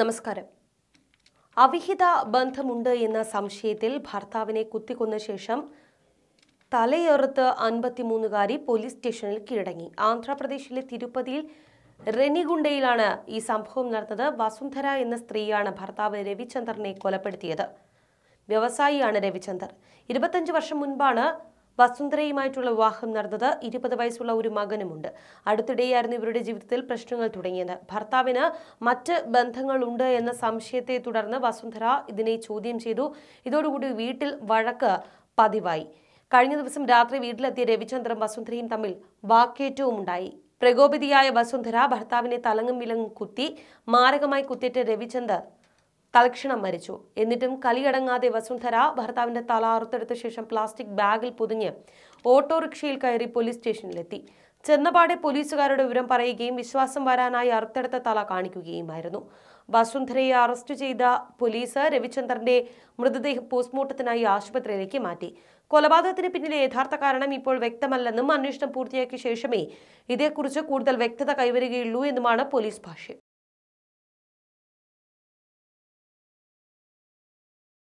നമസ്കാരം അവിഹിത ബന്ധമുണ്ട് എന്ന സംശയത്തിൽ ഭർത്താവിനെ കുത്തിക്കൊന്ന ശേഷം തലയേർത്ത് അൻപത്തിമൂന്നുകാരി പോലീസ് സ്റ്റേഷനിൽ കീഴടങ്ങി ആന്ധ്രാപ്രദേശിലെ തിരുപ്പതിയിൽ റെനിഗുണ്ടയിലാണ് ഈ സംഭവം നടന്നത് വസുന്ധര എന്ന സ്ത്രീയാണ് ഭർത്താവ് രവിചന്ദ്രനെ കൊലപ്പെടുത്തിയത് വ്യവസായിയാണ് രവിചന്ദർ ഇരുപത്തഞ്ച് വർഷം മുൻപാണ് വസുന്ധരയുമായിട്ടുള്ള വിവാഹം നടന്നത് ഇരുപത് വയസ്സുള്ള ഒരു മകനുമുണ്ട് അടുത്തിടെയായിരുന്നു ഇവരുടെ ജീവിതത്തിൽ പ്രശ്നങ്ങൾ തുടങ്ങിയത് ഭർത്താവിന് മറ്റ് ബന്ധങ്ങളുണ്ട് എന്ന സംശയത്തെ തുടർന്ന് വസുന്ധര ഇതിനെ ചോദ്യം ചെയ്തു ഇതോടുകൂടി വീട്ടിൽ വഴക്ക് പതിവായി കഴിഞ്ഞ ദിവസം രാത്രി വീട്ടിലെത്തിയ രവിചന്ദ്രൻ വസുന്ധരയും തമ്മിൽ വാക്കേറ്റവും ഉണ്ടായി പ്രകോപിതയായ വസുന്ധര ഭർത്താവിനെ തലങ്ങും വിലങ്ങും കുത്തി മാരകമായി കുത്തിയിട്ട് രവിചന്ദ്ര തൽക്ഷണം മരിച്ചു എന്നിട്ടും കലിയടങ്ങാതെ വസുന്ധര ഭർത്താവിന്റെ തല അറുത്തെടുത്ത ശേഷം പ്ലാസ്റ്റിക് ബാഗിൽ പൊതിഞ്ഞ് ഓട്ടോറിക്ഷയിൽ കയറി പോലീസ് സ്റ്റേഷനിലെത്തി ചെന്നപാടെ പോലീസുകാരുടെ വിവരം പറയുകയും വിശ്വാസം വരാനായി അറുത്തെടുത്ത തല കാണിക്കുകയുമായിരുന്നു വസുന്ധരയെ അറസ്റ്റ് ചെയ്ത പോലീസ് രവിചന്ദ്രന്റെ മൃതദേഹം പോസ്റ്റ്മോർട്ടത്തിനായി ആശുപത്രിയിലേക്ക് മാറ്റി കൊലപാതകത്തിന് പിന്നിലെ യഥാർത്ഥ കാരണം ഇപ്പോൾ വ്യക്തമല്ലെന്നും അന്വേഷണം പൂർത്തിയാക്കിയ ശേഷമേ ഇതേക്കുറിച്ച് കൂടുതൽ വ്യക്തത കൈവരികയുള്ളൂ എന്നുമാണ് പോലീസ് ഭാഷ്യം